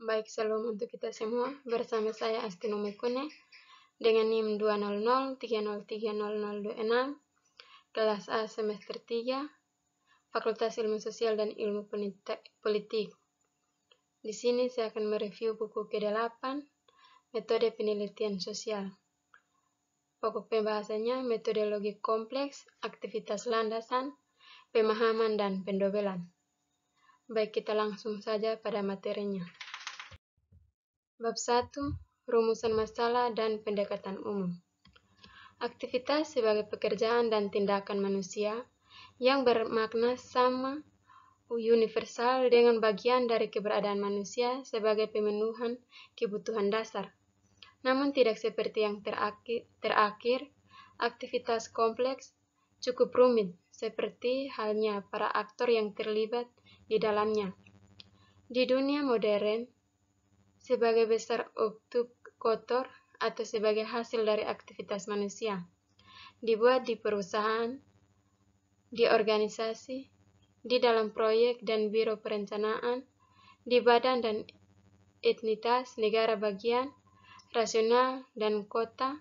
Baik salam untuk kita semua bersama saya Astino Mekune dengan NIM 2003030026 kelas A semester 3 Fakultas Ilmu Sosial dan Ilmu Politik. Di sini saya akan mereview buku ke-8 Metode Penelitian Sosial. Pokok pembahasannya metodologi kompleks, aktivitas landasan, pemahaman dan pendobelan. Baik kita langsung saja pada materinya. Bab 1. Rumusan masalah dan pendekatan umum. Aktivitas sebagai pekerjaan dan tindakan manusia yang bermakna sama universal dengan bagian dari keberadaan manusia sebagai pemenuhan kebutuhan dasar. Namun tidak seperti yang terakhir, terakhir aktivitas kompleks cukup rumit seperti halnya para aktor yang terlibat di dalamnya. Di dunia modern, sebagai besar objek kotor atau sebagai hasil dari aktivitas manusia. Dibuat di perusahaan, di organisasi, di dalam proyek dan biro perencanaan, di badan dan etnitas negara bagian, rasional dan kota,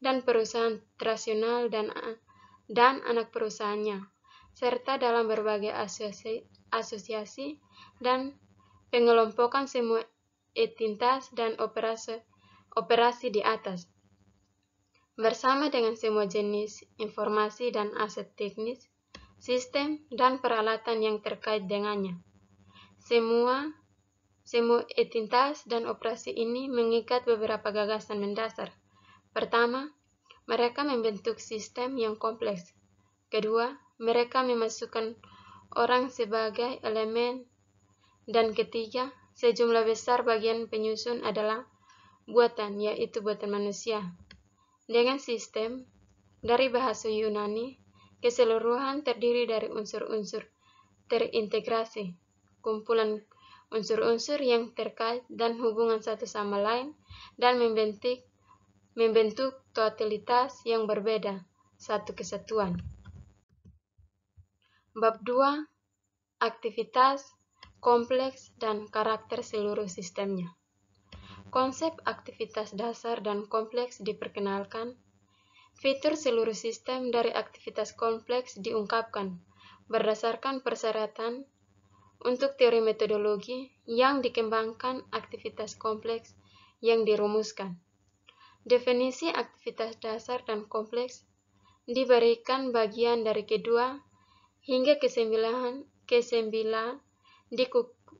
dan perusahaan rasional dan, dan anak perusahaannya, serta dalam berbagai asosiasi, asosiasi dan pengelompokan semua Etintas dan operasi, operasi di atas. Bersama dengan semua jenis informasi dan aset teknis, sistem, dan peralatan yang terkait dengannya. Semua semua etintas dan operasi ini mengikat beberapa gagasan mendasar. Pertama, mereka membentuk sistem yang kompleks. Kedua, mereka memasukkan orang sebagai elemen. Dan ketiga, Sejumlah besar bagian penyusun adalah buatan, yaitu buatan manusia. Dengan sistem dari bahasa Yunani, keseluruhan terdiri dari unsur-unsur terintegrasi, kumpulan unsur-unsur yang terkait dan hubungan satu sama lain dan membentuk membentuk totalitas yang berbeda, satu kesatuan. Bab 2 Aktivitas kompleks, dan karakter seluruh sistemnya. Konsep aktivitas dasar dan kompleks diperkenalkan. Fitur seluruh sistem dari aktivitas kompleks diungkapkan berdasarkan persyaratan untuk teori metodologi yang dikembangkan aktivitas kompleks yang dirumuskan. Definisi aktivitas dasar dan kompleks diberikan bagian dari kedua hingga kesembilan, kesembilan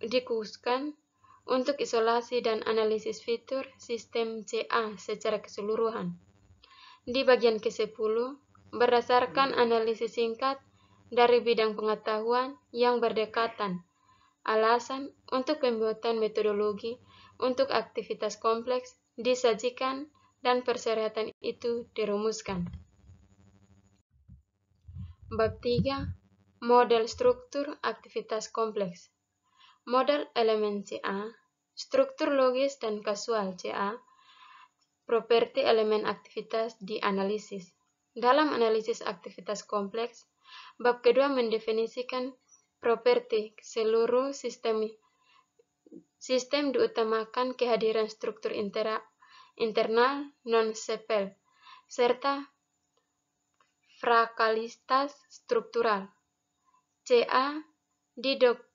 dikhususkan untuk isolasi dan analisis fitur sistem CA secara keseluruhan. Di bagian ke-10, berdasarkan analisis singkat dari bidang pengetahuan yang berdekatan, alasan untuk pembuatan metodologi untuk aktivitas kompleks disajikan dan persyaratan itu dirumuskan. Bab 3. Model struktur aktivitas kompleks. Model elemen CA, struktur logis dan kasual CA, properti elemen aktivitas di analisis. Dalam analisis aktivitas kompleks, bab kedua mendefinisikan properti seluruh sistem sistem diutamakan kehadiran struktur intera, internal non-sepel serta frakalitas struktural. CA didok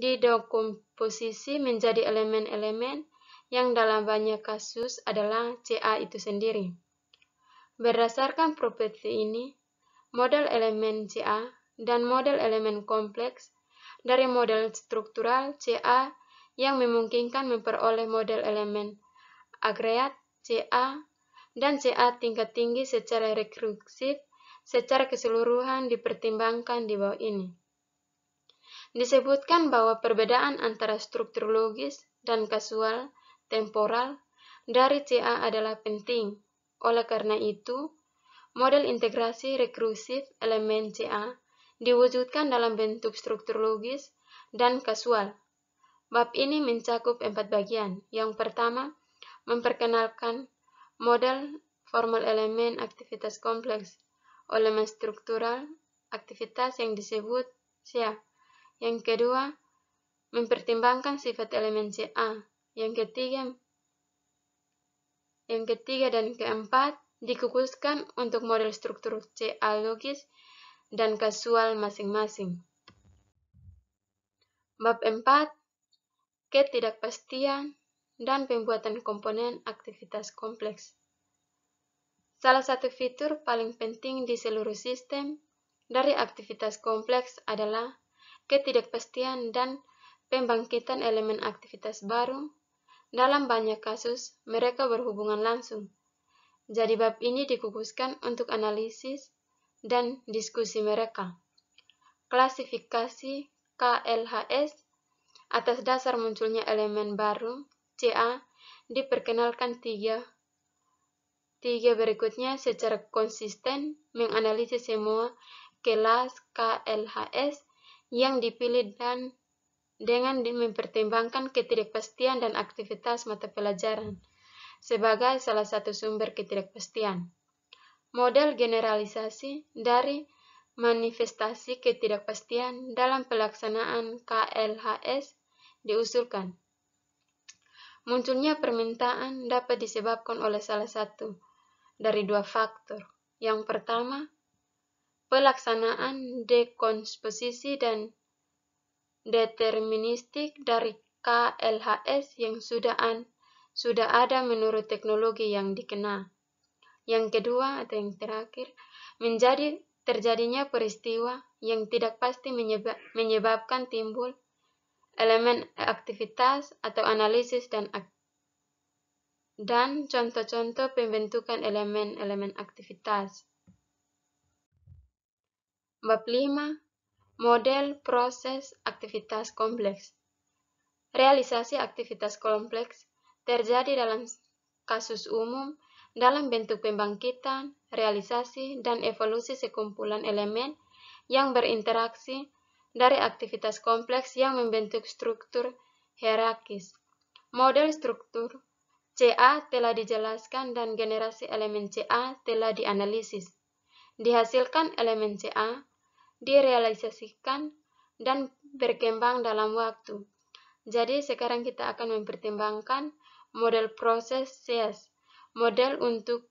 didekomposisi menjadi elemen-elemen yang dalam banyak kasus adalah CA itu sendiri. Berdasarkan properti ini, model elemen CA dan model elemen kompleks dari model struktural CA yang memungkinkan memperoleh model elemen agregat CA dan CA tingkat tinggi secara rekursif secara keseluruhan dipertimbangkan di bawah ini disebutkan bahwa perbedaan antara struktur logis dan kasual temporal dari CA adalah penting. Oleh karena itu, model integrasi rekursif elemen CA diwujudkan dalam bentuk struktur logis dan kasual. Bab ini mencakup empat bagian. Yang pertama, memperkenalkan model formal elemen aktivitas kompleks, elemen struktural, aktivitas yang disebut CA. Yang kedua, mempertimbangkan sifat elemen CA. Yang ketiga, yang ketiga dan keempat dikukuskan untuk model struktur CA logis dan kasual masing-masing. Bab 4. Ketidakpastian dan pembuatan komponen aktivitas kompleks. Salah satu fitur paling penting di seluruh sistem dari aktivitas kompleks adalah ketidakpastian, dan pembangkitan elemen aktivitas baru, dalam banyak kasus mereka berhubungan langsung. Jadi bab ini dikhususkan untuk analisis dan diskusi mereka. Klasifikasi KLHS atas dasar munculnya elemen baru CA diperkenalkan tiga Tiga berikutnya secara konsisten menganalisis semua kelas KLHS yang dipilih dan dengan mempertimbangkan ketidakpastian dan aktivitas mata pelajaran sebagai salah satu sumber ketidakpastian. Model generalisasi dari manifestasi ketidakpastian dalam pelaksanaan KLHS diusulkan. Munculnya permintaan dapat disebabkan oleh salah satu dari dua faktor. Yang pertama, pelaksanaan dekomposisi dan deterministik dari KLHS yang sudah, sudah ada menurut teknologi yang dikenal. Yang kedua atau yang terakhir, menjadi terjadinya peristiwa yang tidak pasti menyebab, menyebabkan timbul elemen aktivitas atau analisis dan dan contoh-contoh pembentukan elemen-elemen aktivitas bab 5. Model proses aktivitas kompleks. Realisasi aktivitas kompleks terjadi dalam kasus umum dalam bentuk pembangkitan, realisasi, dan evolusi sekumpulan elemen yang berinteraksi dari aktivitas kompleks yang membentuk struktur hierarkis. Model struktur CA telah dijelaskan dan generasi elemen CA telah dianalisis. Dihasilkan elemen CA direalisasikan, dan berkembang dalam waktu. Jadi sekarang kita akan mempertimbangkan model proses CS, model untuk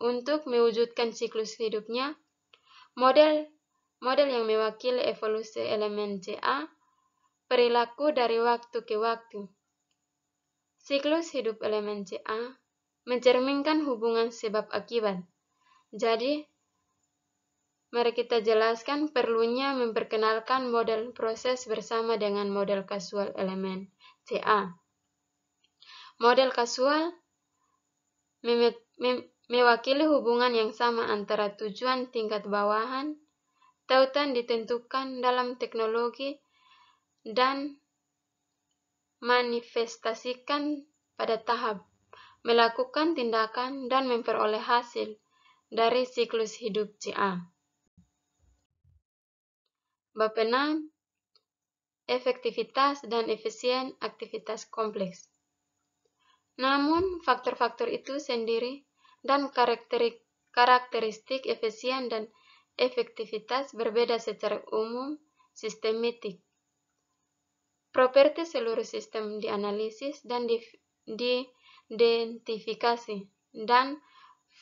untuk mewujudkan siklus hidupnya, model model yang mewakili evolusi elemen CA, perilaku dari waktu ke waktu. Siklus hidup elemen CA mencerminkan hubungan sebab akibat. Jadi, Mari kita jelaskan perlunya memperkenalkan model proses bersama dengan model kasual elemen CA. Model kasual mewakili hubungan yang sama antara tujuan tingkat bawahan, tautan ditentukan dalam teknologi, dan manifestasikan pada tahap melakukan tindakan dan memperoleh hasil dari siklus hidup CA. Bapena efektivitas dan efisien aktivitas kompleks. Namun, faktor-faktor itu sendiri dan karakteristik efisien dan efektivitas berbeda secara umum sistematik. Properti seluruh sistem dianalisis dan diidentifikasi, dan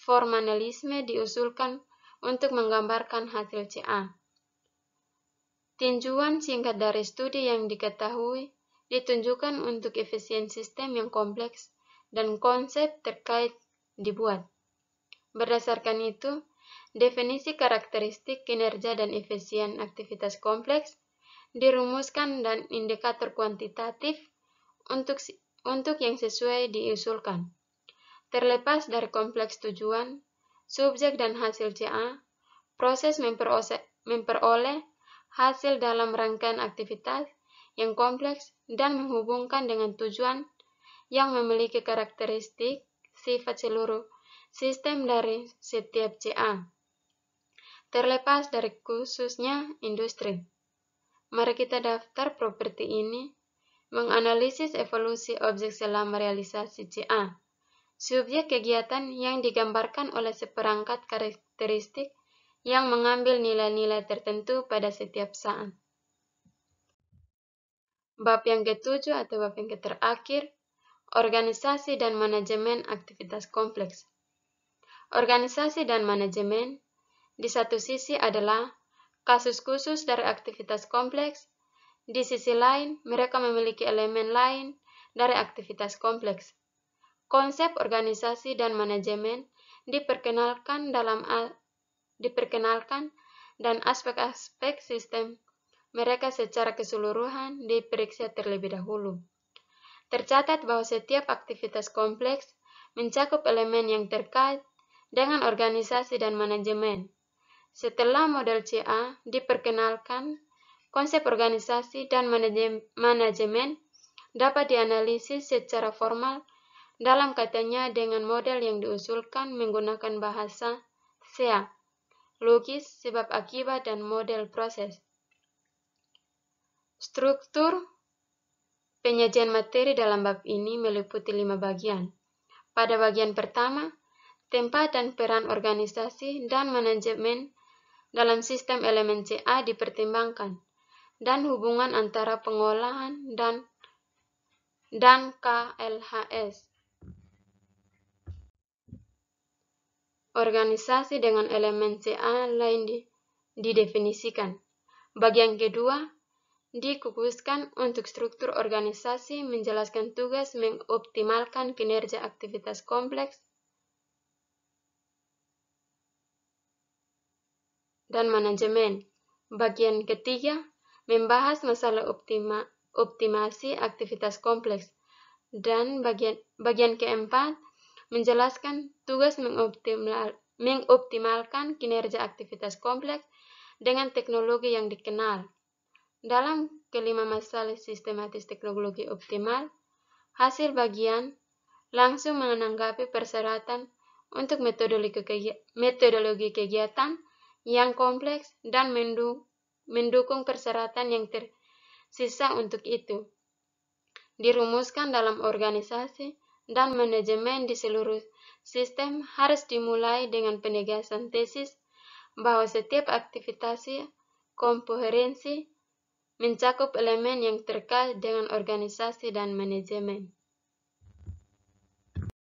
formalisme diusulkan untuk menggambarkan hasil CA. Tinjuan singkat dari studi yang diketahui ditunjukkan untuk efisien sistem yang kompleks dan konsep terkait dibuat. Berdasarkan itu, definisi karakteristik kinerja dan efisien aktivitas kompleks dirumuskan dan indikator kuantitatif untuk untuk yang sesuai diusulkan. Terlepas dari kompleks tujuan, subjek dan hasil CA, proses memperoleh hasil dalam rangkaian aktivitas yang kompleks dan menghubungkan dengan tujuan yang memiliki karakteristik sifat seluruh sistem dari setiap CA, terlepas dari khususnya industri. Mari kita daftar properti ini, menganalisis evolusi objek selama realisasi CA, subjek kegiatan yang digambarkan oleh seperangkat karakteristik yang mengambil nilai-nilai tertentu pada setiap saat. Bab yang ketujuh atau bab yang terakhir, organisasi dan manajemen aktivitas kompleks. Organisasi dan manajemen di satu sisi adalah kasus khusus dari aktivitas kompleks, di sisi lain mereka memiliki elemen lain dari aktivitas kompleks. Konsep organisasi dan manajemen diperkenalkan dalam diperkenalkan dan aspek-aspek sistem mereka secara keseluruhan diperiksa terlebih dahulu. Tercatat bahwa setiap aktivitas kompleks mencakup elemen yang terkait dengan organisasi dan manajemen. Setelah model CA diperkenalkan, konsep organisasi dan manajemen dapat dianalisis secara formal dalam katanya dengan model yang diusulkan menggunakan bahasa SEA logis, sebab akibat, dan model proses. Struktur penyajian materi dalam bab ini meliputi lima bagian. Pada bagian pertama, tempat dan peran organisasi dan manajemen dalam sistem elemen CA dipertimbangkan, dan hubungan antara pengolahan dan dan KLHS. organisasi dengan elemen CA lain didefinisikan. Bagian kedua, dikukuskan untuk struktur organisasi menjelaskan tugas mengoptimalkan kinerja aktivitas kompleks dan manajemen. Bagian ketiga, membahas masalah optima, optimasi aktivitas kompleks. Dan bagian, bagian keempat, menjelaskan tugas mengoptimal, mengoptimalkan kinerja aktivitas kompleks dengan teknologi yang dikenal. Dalam kelima masalah sistematis teknologi optimal, hasil bagian langsung menanggapi persyaratan untuk metodologi kegiatan yang kompleks dan mendukung persyaratan yang tersisa untuk itu. Dirumuskan dalam organisasi dan manajemen di seluruh sistem harus dimulai dengan penegasan tesis bahwa setiap aktivitas komprehensi mencakup elemen yang terkait dengan organisasi dan manajemen.